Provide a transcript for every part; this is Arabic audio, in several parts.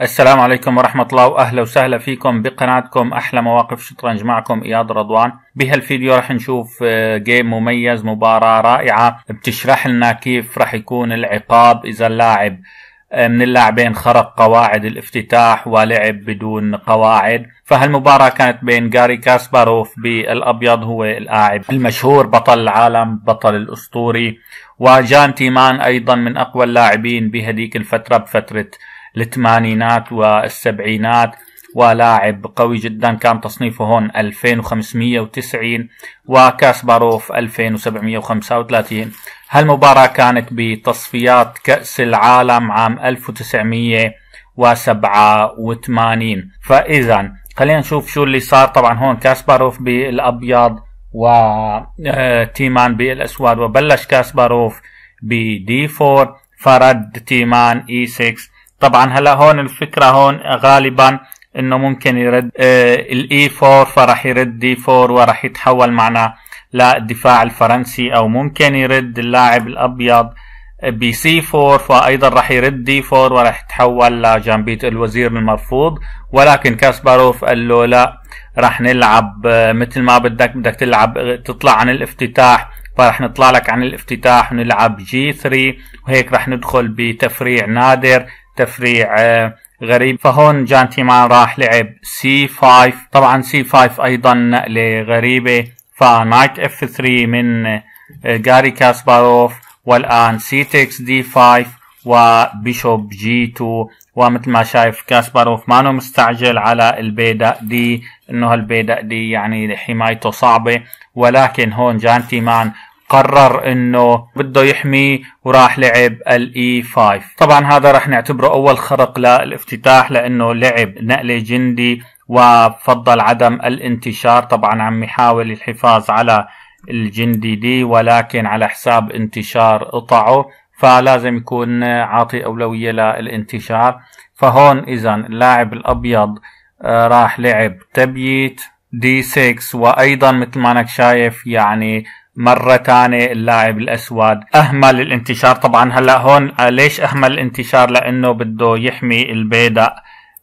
السلام عليكم ورحمة الله وأهلا وسهلا فيكم بقناتكم أحلى مواقف شطرنج معكم إياد رضوان بهالفيديو راح نشوف جيم آه، مميز مباراة رائعة بتشرح لنا كيف راح يكون العقاب إذا اللاعب آه، من اللاعبين خرق قواعد الافتتاح ولعب بدون قواعد فهالمباراة كانت بين جاري كاسباروف بالأبيض هو اللاعب المشهور بطل العالم بطل الأسطوري وجان تيمان أيضا من أقوى اللاعبين بهديك الفترة بفترة الثمانينات والسبعينات ولاعب قوي جدا كان تصنيفه هون 2590 وكاسباروف 2735 هالمباراة كانت بتصفيات كأس العالم عام 1987 فإذا خلينا نشوف شو اللي صار طبعا هون كاسباروف بالأبيض وتيمان آه، بالأسود وبلش كاسباروف بدي 4 فرد تيمان اي e 6 طبعا هلا هون الفكره هون غالبا انه ممكن يرد آه، الاي 4 e فرح يرد دي 4 ورح يتحول معنا للدفاع الفرنسي او ممكن يرد اللاعب الابيض بي سي 4 فايضا راح يرد دي 4 وراح يتحول لجامبيت الوزير المرفوض ولكن كاسباروف قال له لا راح نلعب آه، مثل ما بدك بدك تلعب آه، تطلع عن الافتتاح فراح نطلع لك عن الافتتاح ونلعب جي 3 وهيك راح ندخل بتفريع نادر تفريع آه، غريب فهون جانتي ما راح لعب سي 5 طبعا سي 5 ايضا نقله غريبه فنايت اف 3 من آه، جاري كاسباروف والان c 6 دي 5 وبيشوب جي 2 ومثل ما شايف كاسباروف ما مستعجل على البيدق دي انه هالبيدق دي يعني حمايته صعبه ولكن هون جانتي مان قرر انه بده يحمي وراح لعب الاي 5 e طبعا هذا راح نعتبره اول خرق للافتتاح لانه لعب نقله جندي وفضل عدم الانتشار طبعا عم يحاول الحفاظ على الجندي دي ولكن على حساب انتشار قطعه فلازم يكون عاطي أولوية للانتشار فهون إذا اللاعب الأبيض آه، راح لعب تبييت دي 6 وأيضا مثل ما أنك شايف يعني مره ثانيه اللاعب الاسود اهمل الانتشار طبعا هلا هون آه، ليش اهمل الانتشار لانه بده يحمي البيدق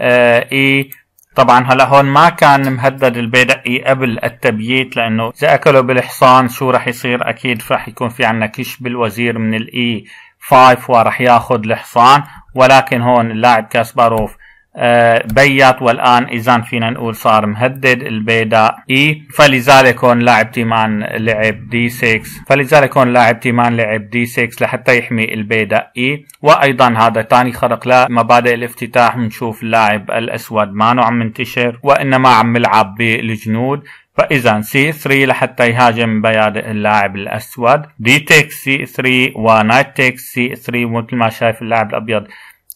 آه اي طبعا هلا هون ما كان مهدد البيدق إي قبل التبييت لانه اذا اكله بالحصان شو رح يصير اكيد رح يكون في عنا كش بالوزير من الاي 5 ورح ياخذ الحصان ولكن هون اللاعب كاسباروف آه، بيت والآن إذا فينا نقول صار مهدد البيداء إي e. فلذلك هون لاعب تيمان لعب دي 6 فلذلك هون لاعب تيمان لعب دي 6 لحتى يحمي البيداء إي e. وأيضا هذا تاني خرق لمبادئ الافتتاح بنشوف اللاعب الأسود ما عم منتشر وإنما عم يلعب بالجنود فاذا سي 3 لحتى يهاجم بيادق اللاعب الاسود دي تيك سي 3 ونايت تيك سي 3 مثل ما شايف اللاعب الابيض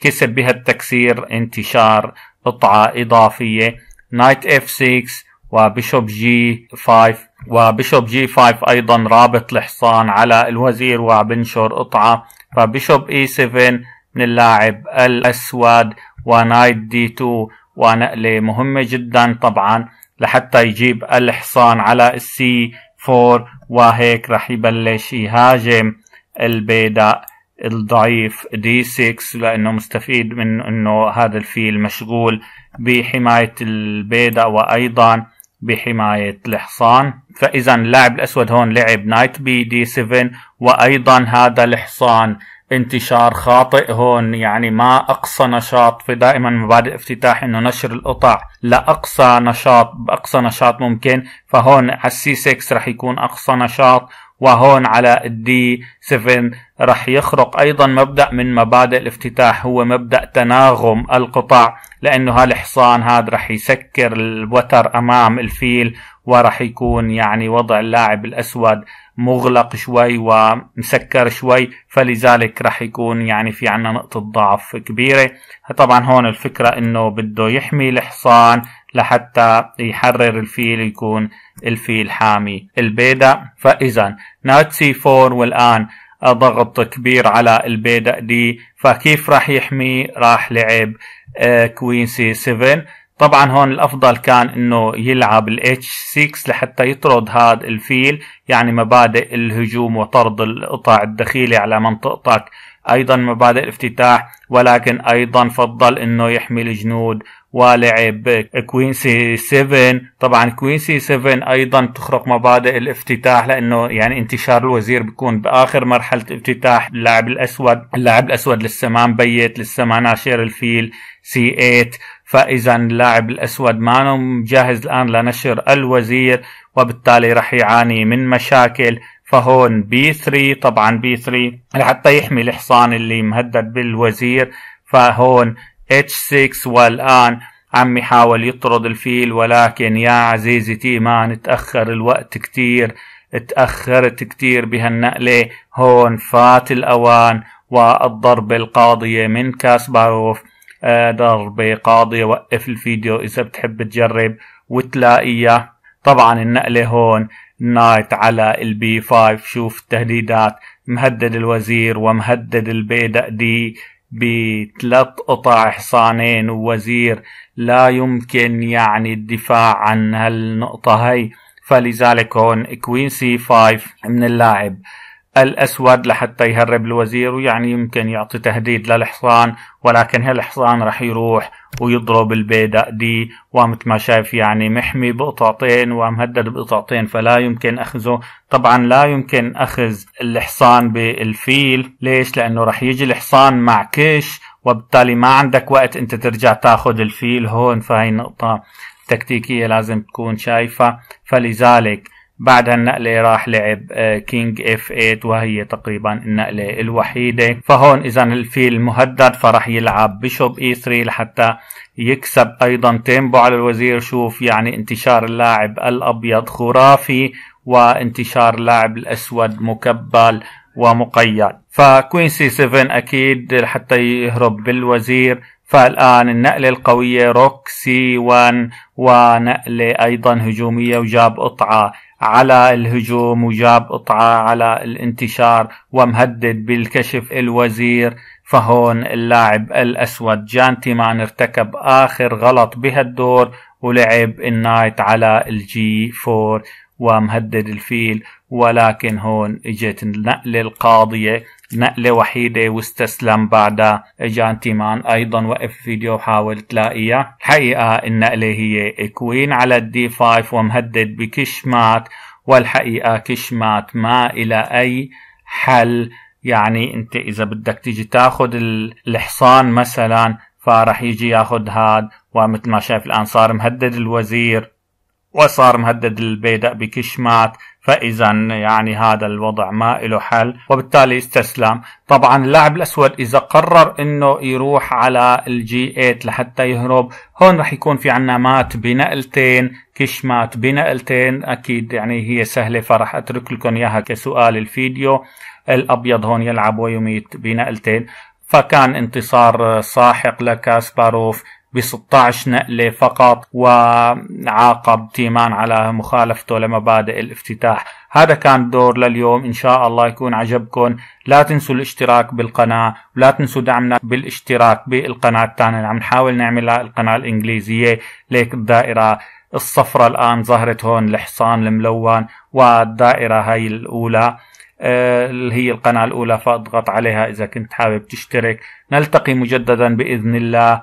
كسب بها التكسير انتشار قطعة إضافية نايت اف 6 وبيشوب جي 5 وبيشوب جي 5 أيضا رابط الحصان على الوزير وبنشر قطعة فبيشوب اي e 7 من اللاعب الأسود ونايت دي 2 ونقلة مهمة جدا طبعا لحتى يجيب الحصان على السي 4 وهيك رح يبلش يهاجم البيداء الضعيف دي 6 لانه مستفيد من انه هذا الفيل مشغول بحمايه البيضة وايضا بحمايه الحصان فاذا اللاعب الاسود هون لعب نايت بي دي 7 وايضا هذا الحصان انتشار خاطئ هون يعني ما اقصى نشاط في دائما مبادئ افتتاح انه نشر القطع لاقصى نشاط باقصى نشاط ممكن فهون على السي 6 رح يكون اقصى نشاط وهون على الدي 7 رح يخرق ايضا مبدا من مبادئ الافتتاح هو مبدا تناغم القطع لانه هالحصان هذا رح يسكر الوتر امام الفيل ورح يكون يعني وضع اللاعب الاسود مغلق شوي ومسكر شوي فلذلك رح يكون يعني في عنا نقطة ضعف كبيرة طبعا هون الفكرة انه بده يحمي الحصان لحتى يحرر الفيل يكون الفيل حامي البيدا فاذا نات سي 4 والان ضغط كبير على البيدا دي فكيف راح يحمي راح لعب آه، كوين سي 7 طبعا هون الافضل كان انه يلعب الاتش 6 لحتى يطرد هذا الفيل يعني مبادئ الهجوم وطرد القطع الدخيله على منطقتك ايضا مبادئ الافتتاح ولكن ايضا فضل انه يحمي الجنود ولعب كوينسي 7 طبعا كوينسي 7 ايضا تخرق مبادئ الافتتاح لانه يعني انتشار الوزير بيكون باخر مرحله افتتاح اللاعب الاسود اللاعب الاسود لسه ما مبيت لسه ما ناشر الفيل سي 8 فاذا اللاعب الاسود ما جاهز الان لنشر الوزير وبالتالي رح يعاني من مشاكل فهون بي 3 طبعا بي 3 لحتى يحمي الحصان اللي مهدد بالوزير فهون اتش 6 والان عم يحاول يطرد الفيل ولكن يا عزيزي تيمان تأخر الوقت كتير تأخرت كتير بهالنقلة هون فات الأوان والضربة القاضية من كاسباروف ضربة قاضية وقف الفيديو إذا بتحب تجرب وتلاقيها طبعا النقلة هون نايت على البي 5 شوف التهديدات مهدد الوزير ومهدد البيدق دي بثلاث قطع حصانين ووزير لا يمكن يعني الدفاع عن هالنقطة هي فلذلك هون كوين سي 5 من اللاعب الأسود لحتى يهرب الوزير ويعني يمكن يعطي تهديد للحصان ولكن هالحصان رح يروح ويضرب البيداء دي ومثل ما شايف يعني محمي بقطعتين ومهدد بقطعتين فلا يمكن أخذه طبعا لا يمكن أخذ الحصان بالفيل ليش لأنه رح يجي الحصان مع كش وبالتالي ما عندك وقت أنت ترجع تاخذ الفيل هون فهي نقطة تكتيكية لازم تكون شايفة فلذلك بعد هالنقلة راح لعب كينج اف 8 وهي تقريبا النقلة الوحيدة فهون اذا الفيل مهدد فرح يلعب بشوب اي e 3 لحتى يكسب ايضا تيمبو على الوزير شوف يعني انتشار اللاعب الابيض خرافي وانتشار اللاعب الاسود مكبل ومقيد فكوين سي 7 اكيد حتى يهرب بالوزير فالآن النقلة القوية روك سي 1 ونقلة أيضا هجومية وجاب قطعة على الهجوم وجاب قطعة على الانتشار ومهدد بالكشف الوزير فهون اللاعب الأسود جانتي تيمان ارتكب آخر غلط بهالدور ولعب النايت على الجي فور ومهدد الفيل ولكن هون اجت النقلة القاضية نقلة وحيدة واستسلم بعدها اجا تيمان ايضا وقف فيديو وحاول تلاقيها الحقيقة النقلة هي كوين على الدي 5 ومهدد بكشمات والحقيقة كشمات ما إلى أي حل يعني أنت إذا بدك تيجي تاخد الحصان مثلا فرح يجي ياخد هاد ومثل ما شايف الآن صار مهدد الوزير وصار مهدد البيدق بكشمات فاذا يعني هذا الوضع ما له حل وبالتالي استسلم طبعا اللاعب الاسود اذا قرر انه يروح على الجي 8 لحتى يهرب هون رح يكون في عنا مات بنقلتين كش مات بنقلتين اكيد يعني هي سهله فرح اترك لكم اياها كسؤال الفيديو الابيض هون يلعب ويميت بنقلتين فكان انتصار ساحق لكاسباروف ب 16 نقلة فقط وعاقب تيمان على مخالفته لمبادئ الافتتاح هذا كان الدور لليوم إن شاء الله يكون عجبكم لا تنسوا الاشتراك بالقناة ولا تنسوا دعمنا بالاشتراك بالقناة الثانية اللي عم نحاول نعملها القناة الإنجليزية ليك الدائرة الصفرة الآن ظهرت هون الحصان الملون والدائرة هاي الأولى آه، اللي هي القناة الأولى فاضغط عليها إذا كنت حابب تشترك نلتقي مجددا بإذن الله